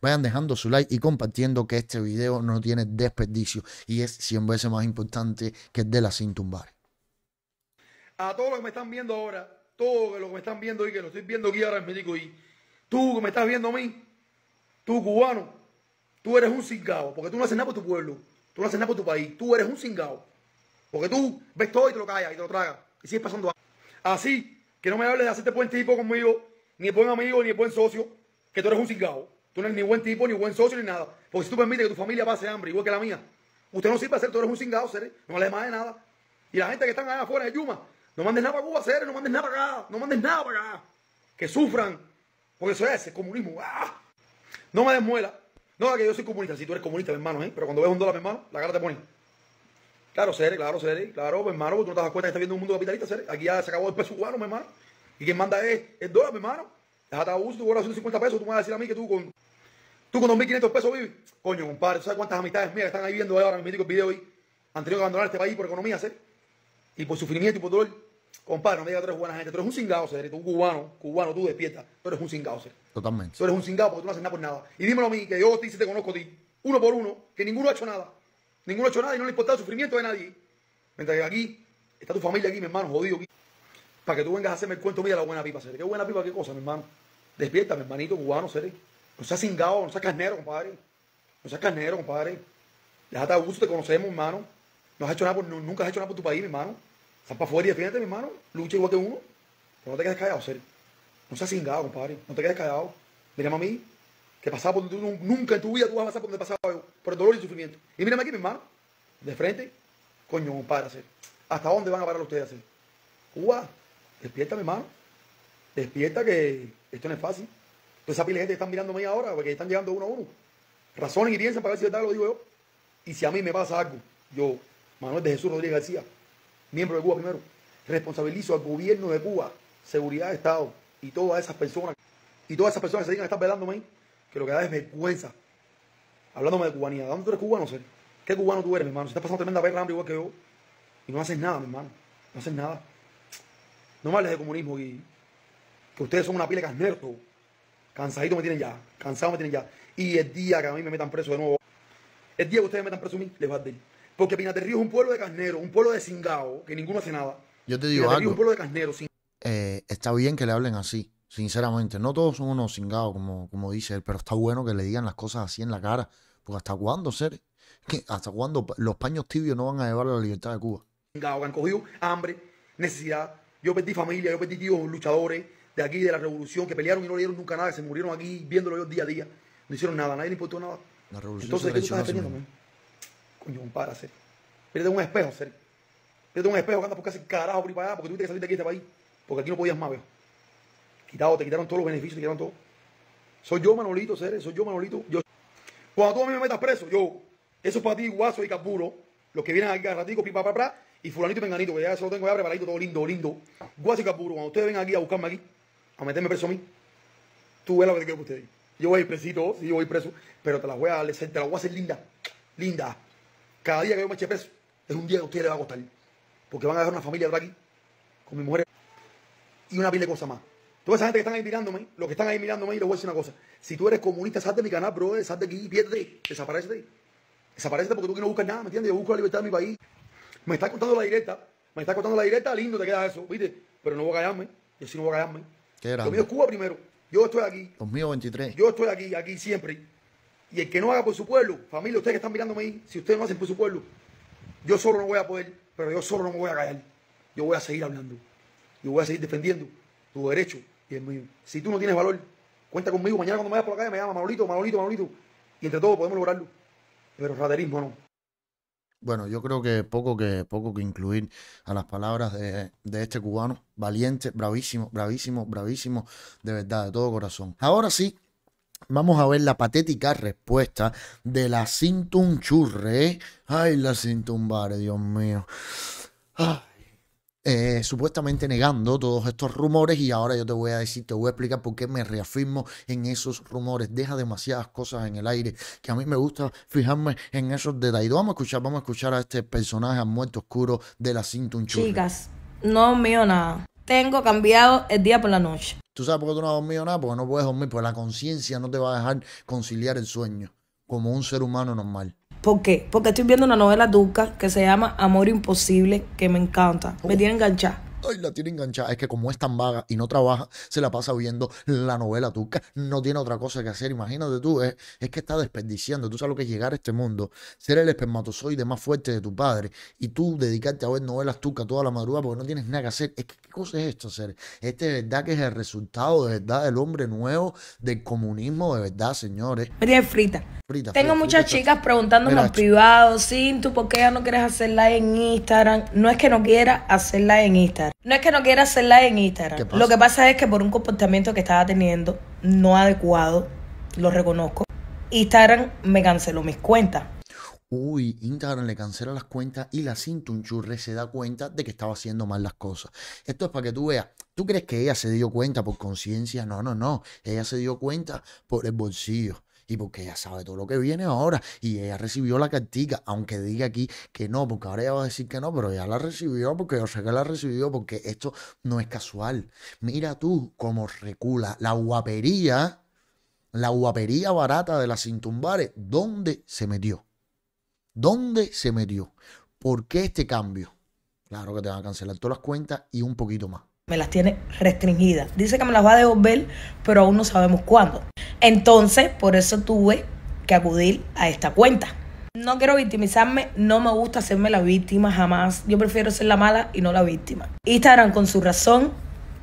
Vayan dejando su like y compartiendo que este video no tiene desperdicio y es 100 veces más importante que el de la sin A todos los que me están viendo ahora, todos los que me están viendo y que lo estoy viendo aquí ahora me digo y tú que me estás viendo a mí, tú cubano, tú eres un cingado, porque tú no haces nada por tu pueblo, tú no haces nada por tu país, tú eres un cingado, porque tú ves todo y te lo callas y te lo tragas y sigues pasando Así que no me hables de hacerte buen tipo conmigo, ni buen amigo, ni buen socio, que tú eres un cingado. Tú no eres ni buen tipo, ni buen socio, ni nada. Porque si tú permites que tu familia pase hambre, igual que la mía, usted no sirve a ser, tú eres un cingado, ser, no le más de nada. Y la gente que están allá afuera de Yuma, no mandes nada para Cuba, ser, no mandes nada para acá, no mandes nada para acá. Que sufran, porque eso es el comunismo. ¡Ah! No me desmuela. No, que yo soy comunista, si tú eres comunista, mi hermano, ¿eh? pero cuando ves un dólar, mi hermano, la cara te pone. Claro, seres, claro, Cere, claro, mi hermano, porque tú no te das cuenta que estás viendo un mundo capitalista, seres. Aquí ya se acabó el peso cubano, mi hermano. Y quien manda es el dólar, mi hermano. Jataúz, tú cobras 150 pesos, tú me vas a decir a mí que tú con, tú con 2.500 pesos vives. Coño, compadre, ¿tú sabes cuántas amistades mías que están ahí viendo ahora en el video hoy? Anterior tenido que abandonar este país por economía, ¿sabes? Y por sufrimiento y por dolor. Compadre, no me digas que tú eres buena gente. Tú eres un cingado, ser. Tú un cubano, cubano, tú despierta. Tú eres un cingado, ser. Totalmente. Tú eres un cingado porque tú no haces nada por nada. Y dímelo a mí, que yo te, te conozco a ti, uno por uno, que ninguno ha hecho nada. Ninguno ha hecho nada y no le importa el sufrimiento de nadie. Mientras que aquí está tu familia, aquí, mi hermano, jodido para que tú vengas a hacerme el cuento, mira la buena pipa, Cere. Qué buena pipa, qué cosa, mi hermano. Despierta, mi hermanito cubano, Cere. No seas cingado, no seas carnero, compadre. No seas carnero, compadre. Déjate gusto te conocemos, hermano. No has hecho nada por, nunca has hecho nada por tu país, mi hermano. Sal para afuera y defiéndete, mi hermano. Lucha igual que uno. Pero no te quedes callado, Cere. No seas cingado, compadre. No te quedes callado. Mírame a mí. Que pasaba por tú nunca en tu vida tú vas a pasar por Por el dolor y el sufrimiento. Y mírame aquí, mi hermano. De frente. Coño, compadre, ¿Hasta dónde van a parar ustedes, Cere? Cuba, Despierta, mi hermano. Despierta que esto no es fácil. Pues esa pila de gente que están mirando ahí ahora, porque están llegando uno a uno. Razonen y piensen para ver si verdad lo digo yo. Y si a mí me pasa algo, yo, Manuel de Jesús Rodríguez García, miembro de Cuba primero, responsabilizo al gobierno de Cuba, seguridad de Estado y todas esas personas, y todas esas personas que se digan que están a ahí, que lo que da es vergüenza. Hablándome de cubanía. ¿dónde tú eres cubano, ¿Qué cubano tú eres, mi hermano? Si estás pasando tremenda vergüenza, hambre igual que yo, y no haces nada, mi hermano, no haces nada. No me hables de comunismo, y Que ustedes son una pila de carneros. Cansadito me tienen ya. Cansado me tienen ya. Y el día que a mí me metan preso de nuevo, el día que ustedes me metan preso a mí, les va a dar. Porque Pinaterrío es un pueblo de carneros, un pueblo de cingados. que ninguno hace nada. Yo te digo algo. es un pueblo de carneros. Eh, está bien que le hablen así, sinceramente. No todos son unos cingados, como, como dice él, pero está bueno que le digan las cosas así en la cara. Porque hasta cuándo, ser ¿Hasta cuándo los paños tibios no van a llevar a la libertad de Cuba? que han cogido hambre, necesidad, yo perdí familia, yo perdí tíos luchadores de aquí, de la revolución, que pelearon y no le dieron nunca nada, que se murieron aquí viéndolo ellos día a día. No hicieron nada, nadie le importó nada. La revolución Entonces, ¿qué tú estás defendiendo, man? Coño, para, serio. Pírate un espejo, serio. Pírate un espejo, anda por casi carajo por allá, porque tuviste que salir de aquí de este país. Porque aquí no podías más, veo. Quitado, te quitaron todos los beneficios, te quitaron todo. Soy yo, Manolito, serio, soy yo, Manolito. Yo. Cuando tú a mí me metas preso, yo, eso es para ti, guaso y capuro, los que vienen aquí a ratico, pipa, pa, pa, y fulanito y penganito, que ya se lo tengo ya preparadito, todo lindo, lindo. Guasica puro, cuando ustedes vengan aquí a buscarme aquí, a meterme preso a mí, tú ves lo que te quiero ustedes. Yo voy a ir presito, sí, yo voy preso, pero te la voy a hacer, te la voy a hacer linda, linda. Cada día que yo me eche preso, es un día que a ustedes les va a costar. Porque van a dejar una familia atrás aquí, con mi mujer y una pila de cosas más. Toda esa gente que están ahí mirándome, los que están ahí mirándome, les voy a decir una cosa. Si tú eres comunista, sal de mi canal, bro, sal de aquí, piérdete, desaparecete. desaparece, porque tú que no buscas nada, ¿me entiendes? Yo busco la libertad de mi país. Me está contando la directa. Me está contando la directa. Lindo te queda eso, ¿viste? Pero no voy a callarme. Yo sí no voy a callarme. Qué Lo mío es Cuba primero. Yo estoy aquí. 2023. Yo estoy aquí, aquí siempre. Y el que no haga por su pueblo, familia, ustedes que están mirándome ahí, si ustedes no hacen por su pueblo, yo solo no voy a poder, pero yo solo no me voy a callar. Yo voy a seguir hablando. Yo voy a seguir defendiendo tu derecho y el mío. Si tú no tienes valor, cuenta conmigo. Mañana cuando me vayas por la calle me llama Manolito, Manolito, Manolito. Y entre todos podemos lograrlo. Pero raterismo no. Bueno, yo creo que poco que, poco que incluir a las palabras de, este cubano. Valiente, bravísimo, bravísimo, bravísimo, de verdad, de todo corazón. Ahora sí, vamos a ver la patética respuesta de la Churre. Ay, la Sintumbare, Dios mío. Ah. Eh, supuestamente negando todos estos rumores y ahora yo te voy a decir, te voy a explicar por qué me reafirmo en esos rumores. Deja demasiadas cosas en el aire que a mí me gusta fijarme en esos detalles. Vamos a escuchar, vamos a escuchar a este personaje a muerto oscuro de la cinta Chicas, no mío nada. Tengo cambiado el día por la noche. ¿Tú sabes por qué tú no has dormido nada? Porque no puedes dormir, porque la conciencia no te va a dejar conciliar el sueño como un ser humano normal. ¿Por qué? Porque estoy viendo una novela duca que se llama Amor Imposible, que me encanta. Me oh. tiene enganchada ay, la tiene enganchada. Es que como es tan vaga y no trabaja, se la pasa viendo la novela tuca. No tiene otra cosa que hacer. Imagínate tú, es, que está desperdiciando. Tú sabes lo que es llegar a este mundo, ser el espermatozoide más fuerte de tu padre y tú dedicarte a ver novelas turcas toda la madrugada porque no tienes nada que hacer. Es que, ¿qué cosa es esto hacer? Este de verdad que es el resultado de verdad del hombre nuevo, del comunismo de verdad, señores. María frita. frita. Tengo muchas chicas preguntándome en privado, sin tú, ¿por qué ya no quieres hacerla en Instagram? No es que no quiera hacerla en Instagram. No es que no quiera hacerla en Instagram. Lo que pasa es que por un comportamiento que estaba teniendo no adecuado, lo reconozco, Instagram me canceló mis cuentas. Uy, Instagram le cancela las cuentas y la churre se da cuenta de que estaba haciendo mal las cosas. Esto es para que tú veas. ¿Tú crees que ella se dio cuenta por conciencia? No, no, no. Ella se dio cuenta por el bolsillo y porque ella sabe todo lo que viene ahora y ella recibió la cartica, aunque diga aquí que no, porque ahora ella va a decir que no, pero ella la recibió porque yo sé que la recibió porque esto no es casual. Mira tú cómo recula la guapería, la guapería barata de las Sintumbares, ¿dónde se metió? ¿Dónde se metió? ¿Por qué este cambio? Claro que te van a cancelar todas las cuentas y un poquito más me las tiene restringidas. Dice que me las va a devolver, pero aún no sabemos cuándo. Entonces, por eso tuve que acudir a esta cuenta. No quiero victimizarme, no me gusta hacerme la víctima jamás. Yo prefiero ser la mala y no la víctima. Instagram, con su razón,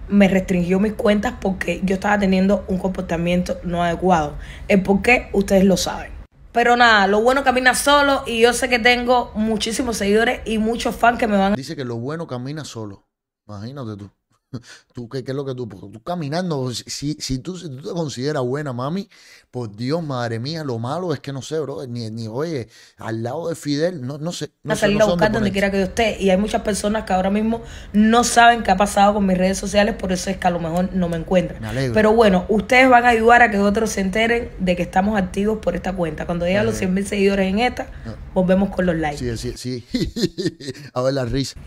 me restringió mis cuentas porque yo estaba teniendo un comportamiento no adecuado. El porque ustedes lo saben. Pero nada, lo bueno camina solo y yo sé que tengo muchísimos seguidores y muchos fans que me van. Dice que lo bueno camina solo. Imagínate tú. ¿Tú qué, qué es lo que tú? Tú caminando, si, si, tú, tú, te consideras buena, mami, por Dios, madre mía, lo malo es que no sé, bro, ni, ni oye, al lado de Fidel, no, no sé. No a salir a buscar donde quiera que esté. Y hay muchas personas que ahora mismo no saben qué ha pasado con mis redes sociales, por eso es que a lo mejor no me encuentran. Pero bueno, ustedes van a ayudar a que otros se enteren de que estamos activos por esta cuenta. Cuando lleguen los 100 mil seguidores en esta, ah. volvemos con los likes. Sí, sí, sí. a ver la risa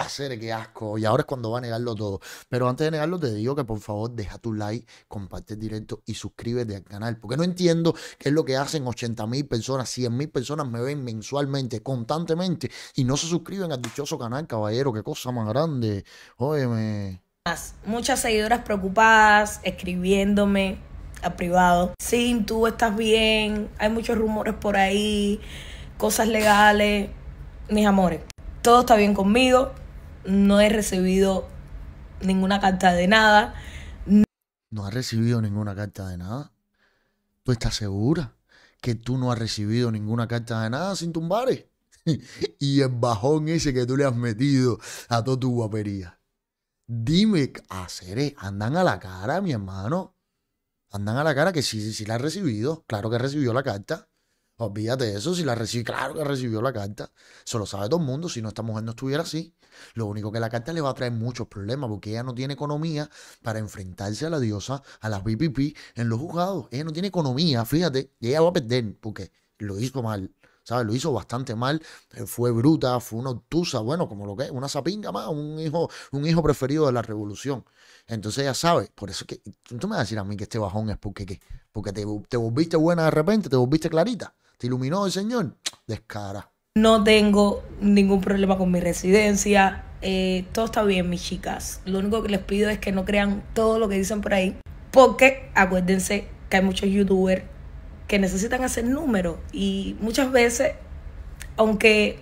hacer, qué asco. Y ahora es cuando va a negarlo todo. Pero antes de negarlo, te digo que por favor deja tu like, comparte el directo y suscríbete al canal. Porque no entiendo qué es lo que hacen 80 mil personas, 100 mil personas me ven mensualmente, constantemente, y no se suscriben al dichoso canal, caballero. Qué cosa más grande. Óyeme. Muchas seguidoras preocupadas, escribiéndome a privado. Sin, tú estás bien. Hay muchos rumores por ahí, cosas legales mis amores, todo está bien conmigo, no he recibido ninguna carta de nada. No, has recibido ninguna carta de nada? ¿Tú estás segura que tú no has recibido ninguna carta de nada sin tumbares? y el bajón ese que tú le has metido a toda tu guapería. Dime, haceré, andan a la cara, mi hermano. Andan a la cara que sí, sí, sí la has recibido. Claro que recibió la carta. Olvídate eso, si la recibió, claro que recibió la carta. Se lo sabe todo el mundo, si no esta mujer no estuviera así. Lo único que la carta le va a traer muchos problemas, porque ella no tiene economía para enfrentarse a la diosa, a las BPP, en los juzgados. Ella no tiene economía, fíjate, ella va a perder, porque lo hizo mal. ¿sabes? Lo hizo bastante mal, fue bruta, fue una obtusa, bueno, como lo que es, una sapinga más, un hijo, un hijo preferido de la revolución. Entonces ya sabe por eso que tú me vas a decir a mí que este bajón es porque, ¿qué? porque te, te volviste buena de repente, te volviste clarita. ¿Te iluminó el Señor? Descara. No tengo ningún problema con mi residencia. Eh, todo está bien, mis chicas. Lo único que les pido es que no crean todo lo que dicen por ahí. Porque acuérdense que hay muchos youtubers que necesitan hacer números. Y muchas veces, aunque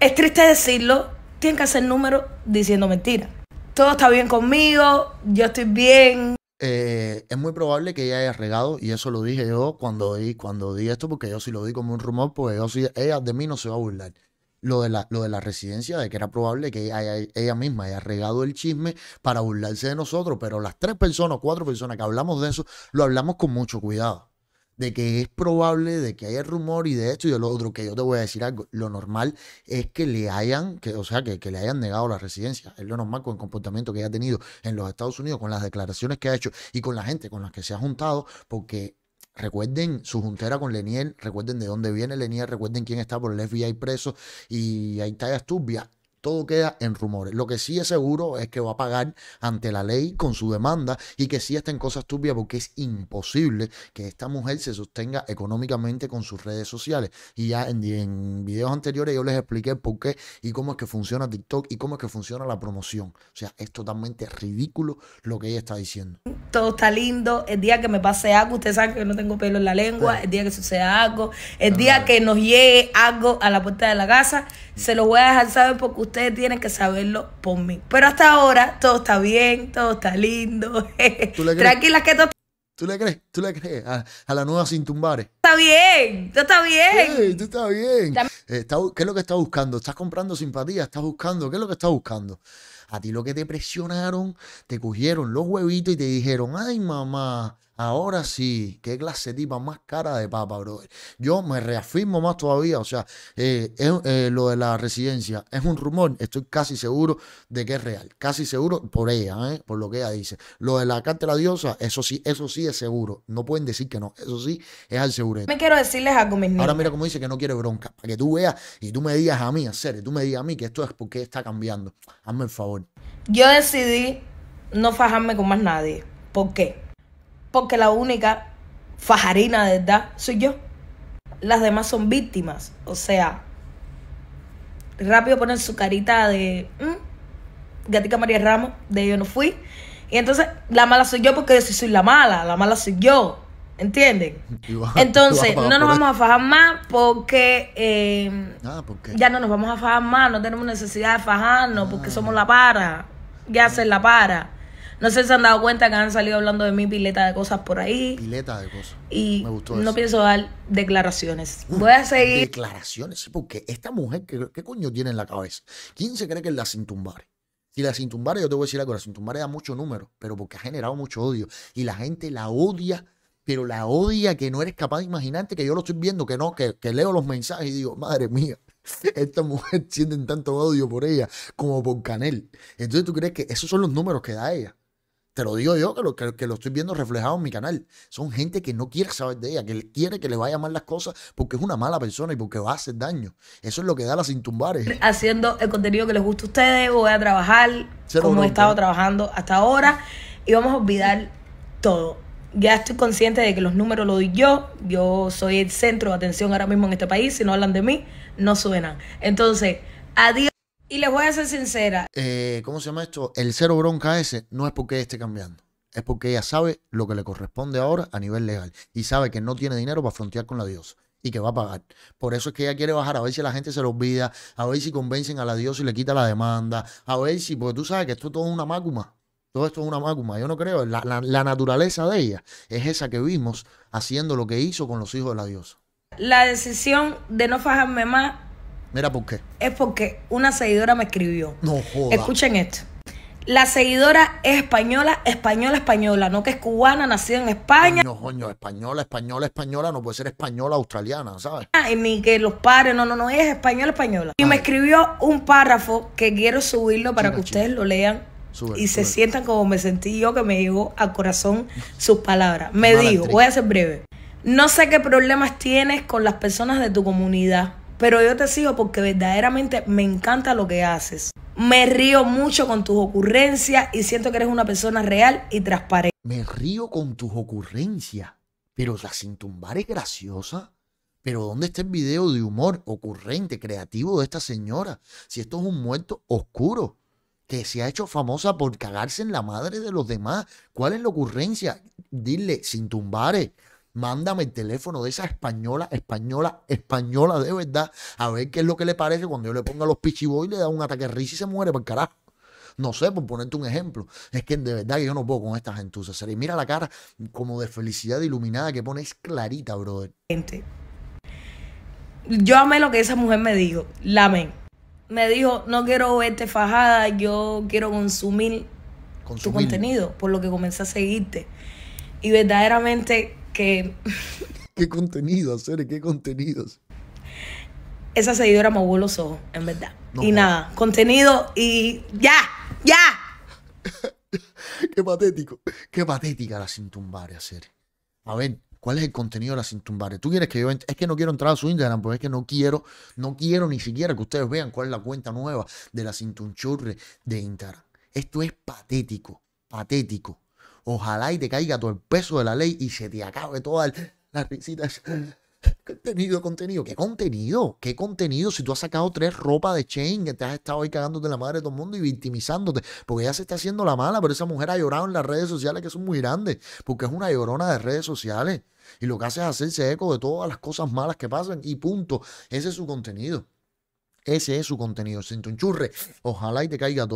es triste decirlo, tienen que hacer números diciendo mentiras. Todo está bien conmigo, yo estoy bien. Eh, es muy probable que ella haya regado, y eso lo dije yo cuando di, cuando di esto, porque yo sí lo di como un rumor, pues ella de mí no se va a burlar. Lo de, la, lo de la residencia, de que era probable que ella misma haya regado el chisme para burlarse de nosotros, pero las tres personas, cuatro personas que hablamos de eso, lo hablamos con mucho cuidado de que es probable de que haya rumor y de esto y de lo otro, que yo te voy a decir algo, lo normal es que le hayan, que, o sea, que, que le hayan negado la residencia, es lo normal con el comportamiento que ha tenido en los Estados Unidos, con las declaraciones que ha hecho y con la gente con la que se ha juntado, porque Recuerden su juntera con Leniel, recuerden de dónde viene Leniel, recuerden quién está por el FBI preso y hay tallas turbias. Todo queda en rumores. Lo que sí es seguro es que va a pagar ante la ley con su demanda y que sí está en cosas turbias porque es imposible que esta mujer se sostenga económicamente con sus redes sociales. Y ya en, en videos anteriores yo les expliqué por qué y cómo es que funciona TikTok y cómo es que funciona la promoción. O sea, es totalmente ridículo lo que ella está diciendo. Todo está lindo. El día que me pase algo, ustedes saben que no tengo pelo en la lengua. El día que suceda algo, el día que nos llegue algo a la puerta de la casa, se lo voy a dejar saber porque usted ustedes tienen que saberlo por mí. Pero hasta ahora todo está bien, todo está lindo. Tranquilas que todo ¿Tú le crees? ¿Tú le crees? A, la nueva sin tumbares. Está bien, tú está bien. Sí, tú bien. ¿Qué es lo que estás buscando? ¿Estás comprando simpatía? ¿Estás buscando? ¿Qué es lo que estás buscando? A ti lo que te presionaron, te cogieron los huevitos y te dijeron, ay mamá, ahora sí, qué clase de tipa más cara de papa, brother. Yo me reafirmo más todavía, o sea, eh, eh, eh, lo de la residencia es un rumor, estoy casi seguro de que es real, casi seguro por ella, por lo que ella dice. Lo de la carta diosa, eso sí, eso sí es seguro, no pueden decir que no, eso sí es al seguro. Me quiero decirles algo, mis Ahora mira cómo dice que no quiere bronca, para que tú veas y tú me digas a mí, hacer, tú me digas a mí que esto es porque está cambiando. Hazme el favor. Yo decidí no fajarme con más nadie. ¿Por qué? Porque la única fajarina de verdad soy yo. Las demás son víctimas. O sea, rápido ponen su carita de mm, Gatica María Ramos, de yo no fui. Y entonces la mala soy yo porque yo soy la mala, la mala soy yo. ¿Entienden? Entonces, no nos vamos a fajar más porque, eh, ah, ya no nos vamos a fajar más, no tenemos necesidad de fajarnos porque ah. somos la para, ya ser la para. No sé si se han dado cuenta que han salido hablando de mi pileta de cosas por ahí. Pileta de cosas. Y no pienso dar declaraciones. Voy a seguir. Declaraciones, porque esta mujer, ¿qué, coño tiene en la cabeza? ¿Quién se cree que es la sin Y la sin yo te voy a decir algo, la sin da mucho número, pero porque ha generado mucho odio. Y la gente la odia pero la odia que no eres capaz de imaginarte que yo lo estoy viendo, que no, que, que leo los mensajes y digo, madre mía, esta mujer sienten tanto odio por ella como por Canel. Entonces tú crees que esos son los números que da ella. Te lo digo yo, que lo, que, lo estoy viendo reflejado en mi canal. Son gente que no quiere saber de ella, que quiere que le vaya mal las cosas porque es una mala persona y porque va a hacer daño. Eso es lo que da las sin Haciendo el contenido que les gusta a ustedes, voy a trabajar como he estado trabajando hasta ahora y vamos a olvidar todo ya estoy consciente de que los números los doy yo, yo soy el centro de atención ahora mismo en este país, si no hablan de mí, no suenan. Entonces, adiós. Y les voy a ser sincera. Eh, ¿Cómo se llama esto? El cero bronca ese no es porque esté cambiando. Es porque ella sabe lo que le corresponde ahora a nivel legal. Y sabe que no tiene dinero para frontear con la diosa. Y que va a pagar. Por eso es que ella quiere bajar a ver si la gente se lo olvida. A ver si convencen a la diosa y le quita la demanda. A ver si, porque tú sabes que esto es todo una mácuma. Todo esto es una magma, yo no creo. La, naturaleza de ella es esa que vimos haciendo lo que hizo con los hijos de la diosa. La decisión de no fajarme más. Mira por qué. Es porque una seguidora me escribió. No joda. Escuchen esto. La seguidora es española, española, española, no que es cubana, nacida en España. No, coño, española, española, española, no puede ser española, australiana, ¿sabes? Ah, ni que los padres, no, no, no, es española, española. Y me escribió un párrafo que quiero subirlo para que ustedes lo lean y se sientan como me sentí yo, que me llegó al corazón sus palabras. Me digo, voy a ser breve. No sé qué problemas tienes con las personas de tu comunidad, pero yo te sigo porque verdaderamente me encanta lo que haces. Me río mucho con tus ocurrencias y siento que eres una persona real y transparente. Me río con tus ocurrencias, pero la sin tumbar es graciosa. Pero ¿dónde está el video de humor ocurrente, creativo de esta señora? Si esto es un muerto oscuro que se ha hecho famosa por cagarse en la madre de los demás. ¿Cuál es la ocurrencia? Dile, sin tumbares, mándame el teléfono de esa española, española, española de verdad, a ver qué es lo que le parece cuando yo le ponga los y le da un ataque risa y se muere por carajo. No sé, por ponerte un ejemplo. Es que de verdad que yo no puedo con esta gentuza. Se mira la cara como de felicidad iluminada que pones clarita, brother. Yo amé lo que esa mujer me dijo. La me dijo, no quiero verte fajada, yo quiero consumir, tu contenido, por lo que comencé a seguirte. Y verdaderamente que... ¿Qué contenido, hacer? ¿Qué contenidos? Esa seguidora me voló los ojos, en verdad. y nada, contenido y ya, ya. qué patético, qué patética la sin tumbar hacer. A ver, ¿Cuál es el contenido de la sin Tú quieres que yo es que no quiero entrar a su Instagram, porque es que no quiero, no quiero ni siquiera que ustedes vean cuál es la cuenta nueva de la cintunchurre de Instagram. Esto es patético, patético. Ojalá y te caiga todo el peso de la ley y se te acabe toda la risita. ¿Qué contenido. ¿Qué contenido? ¿Qué contenido? Si tú has sacado tres ropas de Chain, que te has estado ahí cagándote la madre de todo el mundo y victimizándote. Porque ella se está haciendo la mala, pero esa mujer ha llorado en las redes sociales que son muy grandes. Porque es una llorona de redes sociales. Y lo que hace es hacerse eco de todas las cosas malas que pasan. Y punto. Ese es su contenido. Ese es su contenido. un churre, Ojalá y te caiga todo.